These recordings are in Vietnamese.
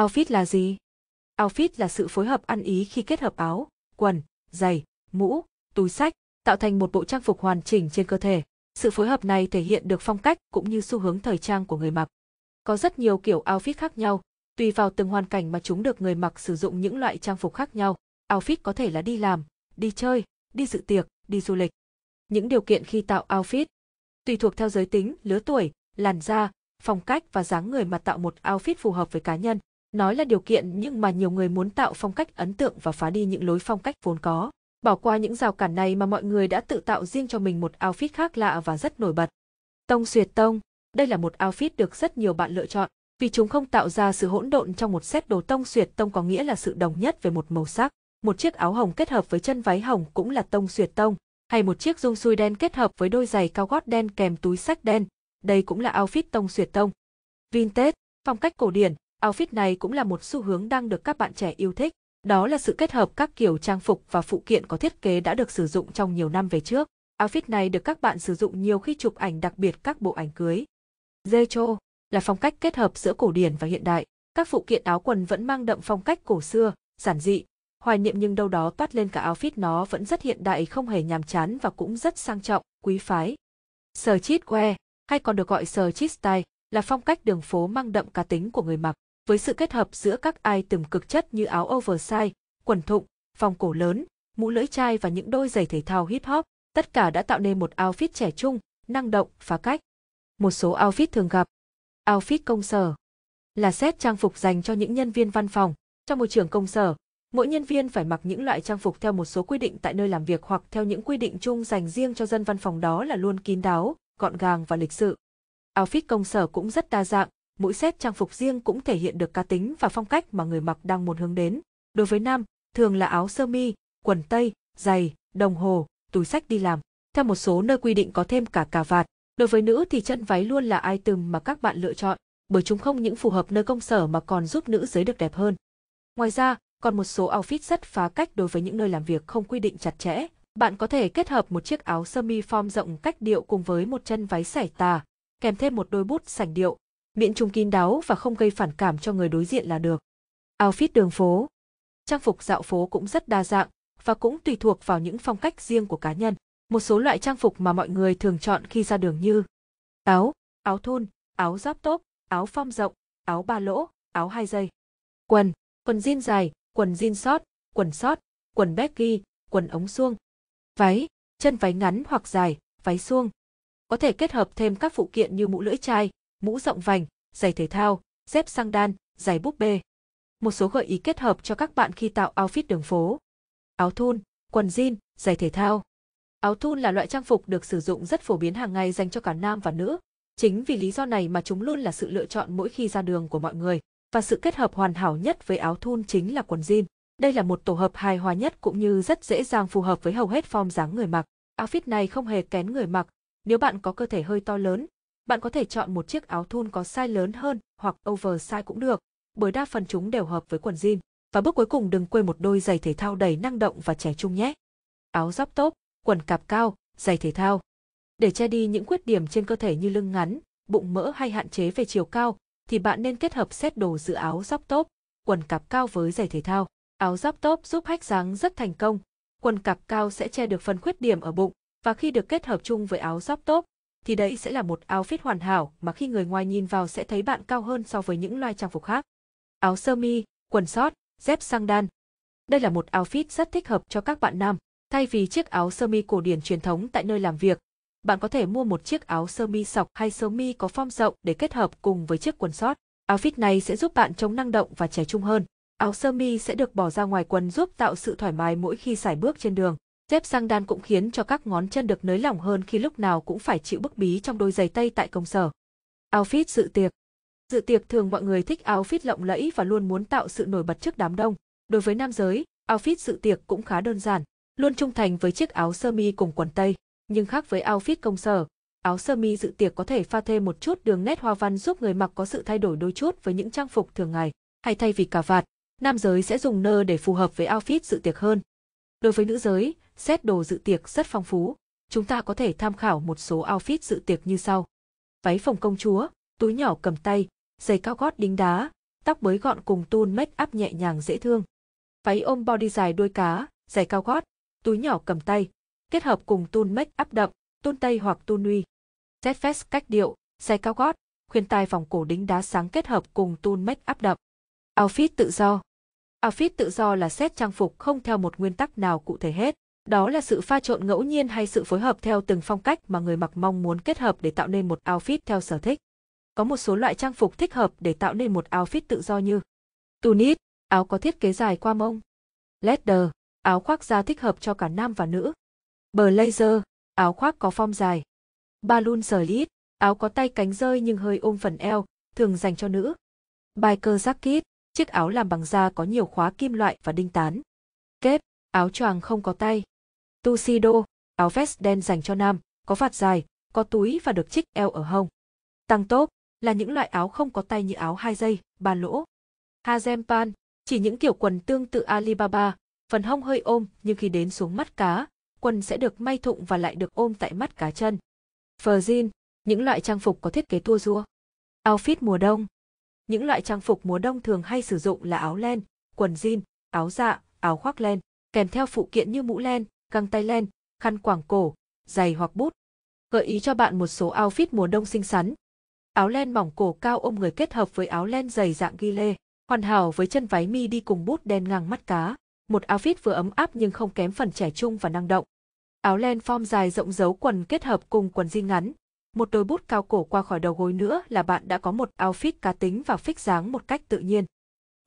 Outfit là gì? Outfit là sự phối hợp ăn ý khi kết hợp áo, quần, giày, mũ, túi sách, tạo thành một bộ trang phục hoàn chỉnh trên cơ thể. Sự phối hợp này thể hiện được phong cách cũng như xu hướng thời trang của người mặc. Có rất nhiều kiểu outfit khác nhau, tùy vào từng hoàn cảnh mà chúng được người mặc sử dụng những loại trang phục khác nhau. Outfit có thể là đi làm, đi chơi, đi dự tiệc, đi du lịch. Những điều kiện khi tạo outfit tùy thuộc theo giới tính, lứa tuổi, làn da, phong cách và dáng người mà tạo một outfit phù hợp với cá nhân. Nói là điều kiện nhưng mà nhiều người muốn tạo phong cách ấn tượng và phá đi những lối phong cách vốn có. Bỏ qua những rào cản này mà mọi người đã tự tạo riêng cho mình một outfit khác lạ và rất nổi bật. Tông Xuyệt Tông, đây là một outfit được rất nhiều bạn lựa chọn, vì chúng không tạo ra sự hỗn độn trong một set đồ Tông Xuyệt Tông có nghĩa là sự đồng nhất về một màu sắc. Một chiếc áo hồng kết hợp với chân váy hồng cũng là Tông Xuyệt Tông, hay một chiếc dung xui đen kết hợp với đôi giày cao gót đen kèm túi sách đen, đây cũng là outfit Tông Xuyệt Tông. Vintage, phong cách cổ điển, Outfit này cũng là một xu hướng đang được các bạn trẻ yêu thích, đó là sự kết hợp các kiểu trang phục và phụ kiện có thiết kế đã được sử dụng trong nhiều năm về trước. Outfit này được các bạn sử dụng nhiều khi chụp ảnh đặc biệt các bộ ảnh cưới. Zecho là phong cách kết hợp giữa cổ điển và hiện đại. Các phụ kiện áo quần vẫn mang đậm phong cách cổ xưa, giản dị, hoài niệm nhưng đâu đó toát lên cả outfit nó vẫn rất hiện đại không hề nhàm chán và cũng rất sang trọng, quý phái. Sở chít que hay còn được gọi sở chít style, là phong cách đường phố mang đậm cá tính của người mặc với sự kết hợp giữa các ai item cực chất như áo oversize, quần thụng, vòng cổ lớn, mũ lưỡi chai và những đôi giày thể thao hip hop, tất cả đã tạo nên một outfit trẻ trung, năng động, phá cách. Một số outfit thường gặp. Outfit công sở là set trang phục dành cho những nhân viên văn phòng. Trong môi trường công sở, mỗi nhân viên phải mặc những loại trang phục theo một số quy định tại nơi làm việc hoặc theo những quy định chung dành riêng cho dân văn phòng đó là luôn kín đáo, gọn gàng và lịch sự. Outfit công sở cũng rất đa dạng, mỗi set trang phục riêng cũng thể hiện được cá tính và phong cách mà người mặc đang muốn hướng đến. Đối với nam, thường là áo sơ mi, quần tây, giày, đồng hồ, túi sách đi làm. Theo một số nơi quy định có thêm cả cà vạt, đối với nữ thì chân váy luôn là item mà các bạn lựa chọn, bởi chúng không những phù hợp nơi công sở mà còn giúp nữ giới được đẹp hơn. Ngoài ra, còn một số outfit rất phá cách đối với những nơi làm việc không quy định chặt chẽ. Bạn có thể kết hợp một chiếc áo sơ mi form rộng cách điệu cùng với một chân váy sải tà, kèm thêm một đôi bút sành điệu, miệng trung kín đáo và không gây phản cảm cho người đối diện là được. Outfit đường phố Trang phục dạo phố cũng rất đa dạng và cũng tùy thuộc vào những phong cách riêng của cá nhân. Một số loại trang phục mà mọi người thường chọn khi ra đường như áo, áo thun, áo giáp tốp, áo phong rộng, áo ba lỗ, áo hai dây. Quần, quần jean dài, quần jean sót, quần sót, quần baggy, quần ống suông. Váy, chân váy ngắn hoặc dài, váy suông. Có thể kết hợp thêm các phụ kiện như mũ lưỡi chai, mũ rộng vành, giày thể thao, dép sang đan, giày búp bê. Một số gợi ý kết hợp cho các bạn khi tạo outfit đường phố. Áo thun, quần jean, giày thể thao. Áo thun là loại trang phục được sử dụng rất phổ biến hàng ngày dành cho cả nam và nữ. Chính vì lý do này mà chúng luôn là sự lựa chọn mỗi khi ra đường của mọi người. Và sự kết hợp hoàn hảo nhất với áo thun chính là quần jean. Đây là một tổ hợp hài hòa nhất cũng như rất dễ dàng phù hợp với hầu hết form dáng người mặc. Outfit này không hề kén người mặc. Nếu bạn có cơ thể hơi to lớn, bạn có thể chọn một chiếc áo thun có size lớn hơn hoặc oversize cũng được, bởi đa phần chúng đều hợp với quần jean. Và bước cuối cùng đừng quên một đôi giày thể thao đầy năng động và trẻ trung nhé. Áo giáp tốt, quần cạp cao, giày thể thao. Để che đi những khuyết điểm trên cơ thể như lưng ngắn, bụng mỡ hay hạn chế về chiều cao, thì bạn nên kết hợp set đồ giữa áo giáp tốt, quần cạp cao với giày thể thao. Áo giáp tốt giúp hách dáng rất thành công, quần cạp cao sẽ che được phần khuyết điểm ở bụng và khi được kết hợp chung với áo giáp tốt thì đấy sẽ là một áo fit hoàn hảo mà khi người ngoài nhìn vào sẽ thấy bạn cao hơn so với những loài trang phục khác. Áo sơ mi, quần sót, dép sang đan. Đây là một outfit rất thích hợp cho các bạn nam. Thay vì chiếc áo sơ mi cổ điển truyền thống tại nơi làm việc, bạn có thể mua một chiếc áo sơ mi sọc hay sơ mi có form rộng để kết hợp cùng với chiếc quần sót. Outfit này sẽ giúp bạn trông năng động và trẻ trung hơn. Áo sơ mi sẽ được bỏ ra ngoài quần giúp tạo sự thoải mái mỗi khi sải bước trên đường. Dép sang đan cũng khiến cho các ngón chân được nới lỏng hơn khi lúc nào cũng phải chịu bức bí trong đôi giày tây tại công sở. Outfit dự tiệc Dự tiệc thường mọi người thích outfit lộng lẫy và luôn muốn tạo sự nổi bật trước đám đông. Đối với nam giới, outfit dự tiệc cũng khá đơn giản, luôn trung thành với chiếc áo sơ mi cùng quần tây, nhưng khác với outfit công sở, áo sơ mi dự tiệc có thể pha thêm một chút đường nét hoa văn giúp người mặc có sự thay đổi đôi chút với những trang phục thường ngày, hay thay vì cà vạt, nam giới sẽ dùng nơ để phù hợp với outfit dự tiệc hơn. Đối với nữ giới, xét đồ dự tiệc rất phong phú. Chúng ta có thể tham khảo một số outfit dự tiệc như sau. Váy phòng công chúa, túi nhỏ cầm tay, giày cao gót đính đá, tóc bới gọn cùng tun make up nhẹ nhàng dễ thương. Váy ôm body dài đuôi cá, giày cao gót, túi nhỏ cầm tay, kết hợp cùng tun make up đậm, tun tây hoặc tun nuy. fest cách điệu, giày cao gót, khuyên tai vòng cổ đính đá sáng kết hợp cùng tun make up đậm. Outfit tự do Outfit tự do là set trang phục không theo một nguyên tắc nào cụ thể hết. Đó là sự pha trộn ngẫu nhiên hay sự phối hợp theo từng phong cách mà người mặc mong muốn kết hợp để tạo nên một outfit theo sở thích. Có một số loại trang phục thích hợp để tạo nên một outfit tự do như tunis, áo có thiết kế dài qua mông, leather, áo khoác da thích hợp cho cả nam và nữ, blazer, áo khoác có form dài, balloon slit, áo có tay cánh rơi nhưng hơi ôm phần eo, thường dành cho nữ. Biker jacket, chiếc áo làm bằng da có nhiều khóa kim loại và đinh tán. Kép, áo choàng không có tay. Tuxedo, áo vest đen dành cho nam, có vạt dài, có túi và được chích eo ở hông. Tăng tốp là những loại áo không có tay như áo hai dây, ba lỗ. Hazempan, chỉ những kiểu quần tương tự Alibaba, phần hông hơi ôm nhưng khi đến xuống mắt cá, quần sẽ được may thụng và lại được ôm tại mắt cá chân. Virgin, những loại trang phục có thiết kế tua rua. Outfit mùa đông. Những loại trang phục mùa đông thường hay sử dụng là áo len, quần jean, áo dạ, áo khoác len, kèm theo phụ kiện như mũ len, găng tay len, khăn quảng cổ, giày hoặc bút. Gợi ý cho bạn một số outfit mùa đông xinh xắn. Áo len mỏng cổ cao ôm người kết hợp với áo len dày dạng ghi lê, hoàn hảo với chân váy mi đi cùng bút đen ngang mắt cá. Một outfit vừa ấm áp nhưng không kém phần trẻ trung và năng động. Áo len form dài rộng giấu quần kết hợp cùng quần jean ngắn. Một đôi bút cao cổ qua khỏi đầu gối nữa là bạn đã có một outfit cá tính và phích dáng một cách tự nhiên.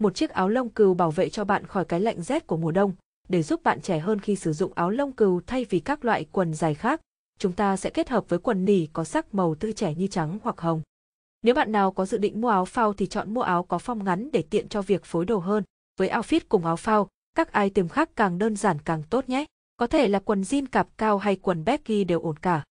Một chiếc áo lông cừu bảo vệ cho bạn khỏi cái lạnh rét của mùa đông để giúp bạn trẻ hơn khi sử dụng áo lông cừu thay vì các loại quần dài khác, chúng ta sẽ kết hợp với quần nỉ có sắc màu tươi trẻ như trắng hoặc hồng. Nếu bạn nào có dự định mua áo phao thì chọn mua áo có phong ngắn để tiện cho việc phối đồ hơn. Với outfit cùng áo phao, các item khác càng đơn giản càng tốt nhé. Có thể là quần jean cạp cao hay quần baggy đều ổn cả.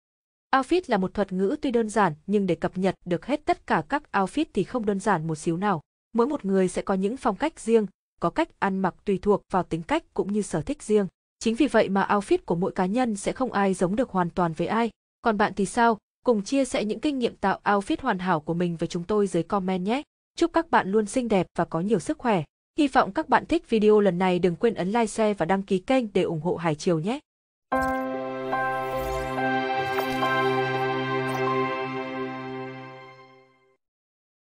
Outfit là một thuật ngữ tuy đơn giản nhưng để cập nhật được hết tất cả các outfit thì không đơn giản một xíu nào. Mỗi một người sẽ có những phong cách riêng, có cách ăn mặc tùy thuộc vào tính cách cũng như sở thích riêng. Chính vì vậy mà outfit của mỗi cá nhân sẽ không ai giống được hoàn toàn với ai. Còn bạn thì sao? Cùng chia sẻ những kinh nghiệm tạo outfit hoàn hảo của mình với chúng tôi dưới comment nhé. Chúc các bạn luôn xinh đẹp và có nhiều sức khỏe. Hy vọng các bạn thích video lần này đừng quên ấn like, share và đăng ký kênh để ủng hộ Hải Triều nhé.